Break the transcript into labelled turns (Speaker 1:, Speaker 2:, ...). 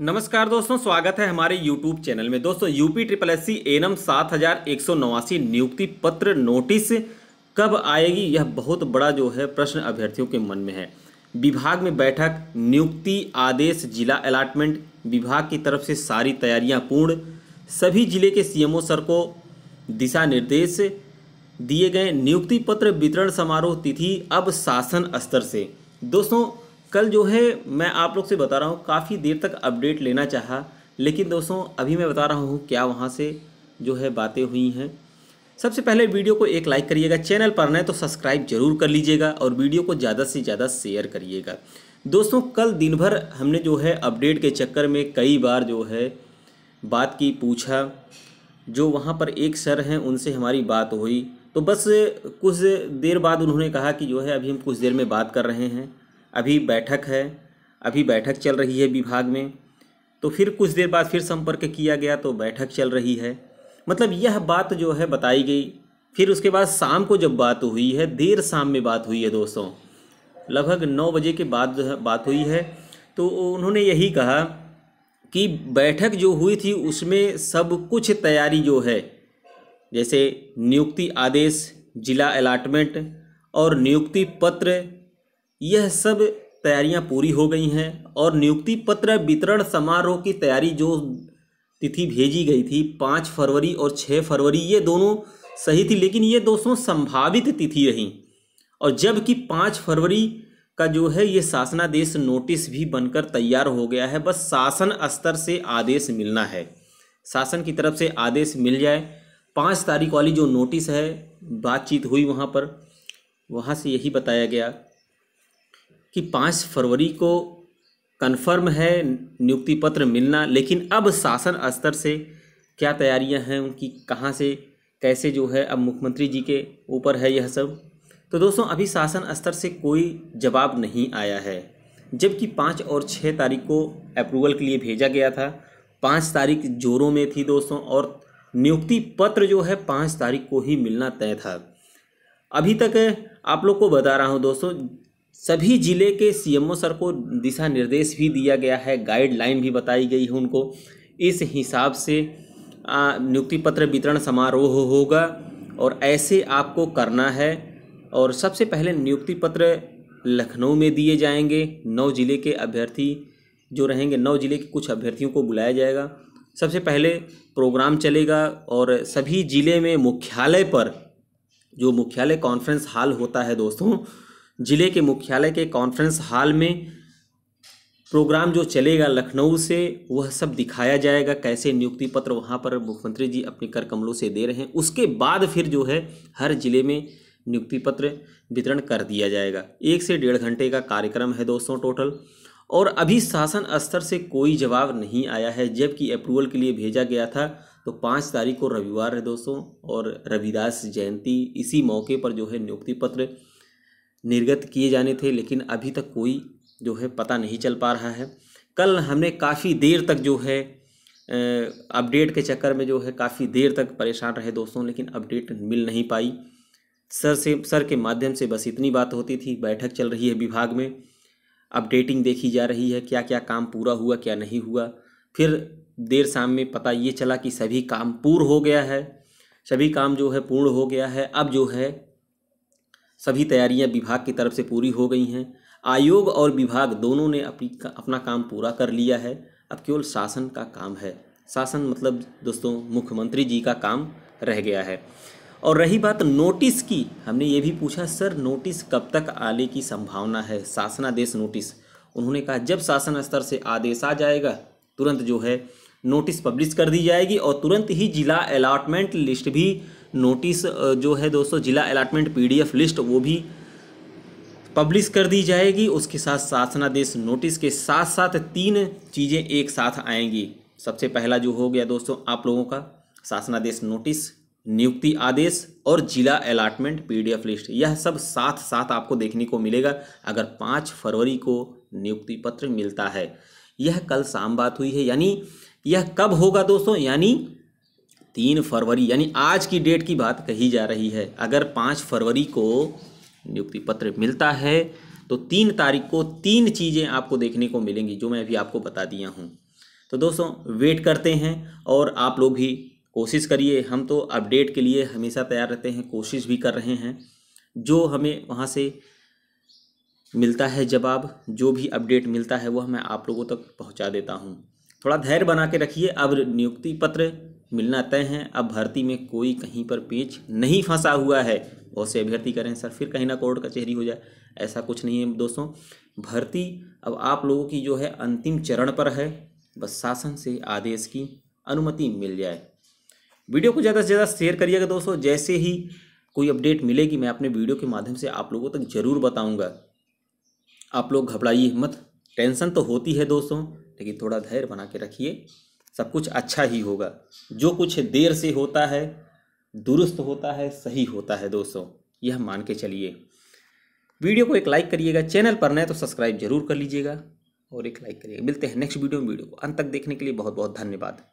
Speaker 1: नमस्कार दोस्तों स्वागत है हमारे यूट्यूब चैनल में दोस्तों UP triple S C ANM सात हजार एक सौ नवासी नियुक्ति पत्र नोटिस कब आएगी यह बहुत बड़ा जो है प्रश्न अभ्यर्थियों के मन में है विभाग में बैठक नियुक्ति आदेश जिला अलाटमेंट विभाग की तरफ से सारी तैयारियां पूर्ण सभी जिले के सीएमओ सर को दिशा निर्देश दिए गए नियुक्ति पत्र वितरण समारोह तिथि अब शासन स्तर से दोस्तों कल जो है मैं आप लोग से बता रहा हूँ काफ़ी देर तक अपडेट लेना चाहा लेकिन दोस्तों अभी मैं बता रहा हूँ क्या वहाँ से जो है बातें हुई हैं सबसे पहले वीडियो को एक लाइक करिएगा चैनल पर नए तो सब्सक्राइब जरूर कर लीजिएगा और वीडियो को ज़्यादा से ज़्यादा शेयर करिएगा दोस्तों कल दिन भर हमने जो है अपडेट के चक्कर में कई बार जो है बात की पूछा जो वहाँ पर एक सर हैं उनसे हमारी बात हुई तो बस कुछ देर बाद उन्होंने कहा कि जो है अभी हम कुछ देर में बात कर रहे हैं अभी बैठक है अभी बैठक चल रही है विभाग में तो फिर कुछ देर बाद फिर संपर्क किया गया तो बैठक चल रही है मतलब यह बात जो है बताई गई फिर उसके बाद शाम को जब बात हुई है देर शाम में बात हुई है दोस्तों लगभग नौ बजे के बाद जो है बात हुई है तो उन्होंने यही कहा कि बैठक जो हुई थी उसमें सब कुछ तैयारी जो है जैसे नियुक्ति आदेश जिला अलाटमेंट और नियुक्ति पत्र यह सब तैयारियां पूरी हो गई हैं और नियुक्ति पत्र वितरण समारोह की तैयारी जो तिथि भेजी गई थी पाँच फरवरी और छः फरवरी ये दोनों सही थी लेकिन ये दोस्तों संभावित तिथि रही और जबकि पाँच फरवरी का जो है ये शासनादेश नोटिस भी बनकर तैयार हो गया है बस शासन स्तर से आदेश मिलना है शासन की तरफ से आदेश मिल जाए पाँच तारीख वाली जो नोटिस है बातचीत हुई वहाँ पर वहाँ से यही बताया गया कि पाँच फरवरी को कन्फर्म है नियुक्ति पत्र मिलना लेकिन अब शासन स्तर से क्या तैयारियां हैं उनकी कहाँ से कैसे जो है अब मुख्यमंत्री जी के ऊपर है यह सब तो दोस्तों अभी शासन स्तर से कोई जवाब नहीं आया है जबकि पाँच और छः तारीख को अप्रूवल के लिए भेजा गया था पाँच तारीख जोरों में थी दोस्तों और नियुक्ति पत्र जो है पाँच तारीख को ही मिलना तय था अभी तक आप लोग को बता रहा हूँ दोस्तों सभी ज़िले के सीएमओ सर को दिशा निर्देश भी दिया गया है गाइडलाइन भी बताई गई है उनको इस हिसाब से नियुक्ति पत्र वितरण समारोह होगा और ऐसे आपको करना है और सबसे पहले नियुक्ति पत्र लखनऊ में दिए जाएंगे नौ ज़िले के अभ्यर्थी जो रहेंगे नौ ज़िले के कुछ अभ्यर्थियों को बुलाया जाएगा सबसे पहले प्रोग्राम चलेगा और सभी ज़िले में मुख्यालय पर जो मुख्यालय कॉन्फ्रेंस हॉल होता है दोस्तों जिले के मुख्यालय के कॉन्फ्रेंस हॉल में प्रोग्राम जो चलेगा लखनऊ से वह सब दिखाया जाएगा कैसे नियुक्ति पत्र वहाँ पर मुख्यमंत्री जी अपने कर कमलों से दे रहे हैं उसके बाद फिर जो है हर जिले में नियुक्ति पत्र वितरण कर दिया जाएगा एक से डेढ़ घंटे का कार्यक्रम है दोस्तों टोटल और अभी शासन स्तर से कोई जवाब नहीं आया है जबकि अप्रूवल के लिए भेजा गया था तो पाँच तारीख को रविवार है दोस्तों और रविदास जयंती इसी मौके पर जो है नियुक्ति पत्र निर्गत किए जाने थे लेकिन अभी तक कोई जो है पता नहीं चल पा रहा है कल हमने काफ़ी देर तक जो है अपडेट के चक्कर में जो है काफ़ी देर तक परेशान रहे दोस्तों लेकिन अपडेट मिल नहीं पाई सर से सर के माध्यम से बस इतनी बात होती थी बैठक चल रही है विभाग में अपडेटिंग देखी जा रही है क्या क्या काम पूरा हुआ क्या नहीं हुआ फिर देर शाम में पता ये चला कि सभी काम पूर्ण हो गया है सभी काम जो है पूर्ण हो गया है अब जो है सभी तैयारियां विभाग की तरफ से पूरी हो गई हैं आयोग और विभाग दोनों ने अपनी अपना काम पूरा कर लिया है अब केवल शासन का काम है शासन मतलब दोस्तों मुख्यमंत्री जी का काम रह गया है और रही बात नोटिस की हमने ये भी पूछा सर नोटिस कब तक आने की संभावना है शासनादेश नोटिस उन्होंने कहा जब शासन स्तर से आदेश आ जाएगा तुरंत जो है नोटिस पब्लिश कर दी जाएगी और तुरंत ही जिला अलाटमेंट लिस्ट भी नोटिस जो है दोस्तों जिला अलाटमेंट पीडीएफ लिस्ट वो भी पब्लिश कर दी जाएगी उसके साथ शासनादेश नोटिस के साथ साथ तीन चीज़ें एक साथ आएंगी सबसे पहला जो हो गया दोस्तों आप लोगों का शासनादेश नोटिस नियुक्ति आदेश और जिला अलाटमेंट पीडीएफ लिस्ट यह सब साथ साथ आपको देखने को मिलेगा अगर पाँच फरवरी को नियुक्ति पत्र मिलता है यह कल शाम बात हुई है यानी यह कब होगा दोस्तों यानी तीन फरवरी यानी आज की डेट की बात कही जा रही है अगर पाँच फरवरी को नियुक्ति पत्र मिलता है तो तीन तारीख को तीन चीज़ें आपको देखने को मिलेंगी जो मैं अभी आपको बता दिया हूँ तो दोस्तों वेट करते हैं और आप लोग भी कोशिश करिए हम तो अपडेट के लिए हमेशा तैयार रहते हैं कोशिश भी कर रहे हैं जो हमें वहाँ से मिलता है जवाब जो भी अपडेट मिलता है वह मैं आप लोगों तक पहुँचा देता हूँ थोड़ा धैर्य बना के रखिए अब नियुक्ति पत्र मिलना तय है अब भर्ती में कोई कहीं पर पेच नहीं फंसा हुआ है बहुत से अभ्यर्थी करें सर फिर कहीं ना कोर्ट कचहरी हो जाए ऐसा कुछ नहीं है दोस्तों भर्ती अब आप लोगों की जो है अंतिम चरण पर है बस शासन से आदेश की अनुमति मिल जाए वीडियो को ज़्यादा से ज़्यादा शेयर करिएगा दोस्तों जैसे ही कोई अपडेट मिलेगी मैं अपने वीडियो के माध्यम से आप लोगों तक ज़रूर बताऊँगा आप लोग घबराइए मत टेंशन तो होती है दोस्तों लेकिन थोड़ा धैर्य बना के रखिए सब कुछ अच्छा ही होगा जो कुछ देर से होता है दुरुस्त होता है सही होता है दोस्तों यह मान के चलिए वीडियो को एक लाइक करिएगा चैनल पर नए तो सब्सक्राइब जरूर कर लीजिएगा और एक लाइक करिएगा मिलते हैं नेक्स्ट वीडियो में वीडियो को अंत तक देखने के लिए बहुत बहुत धन्यवाद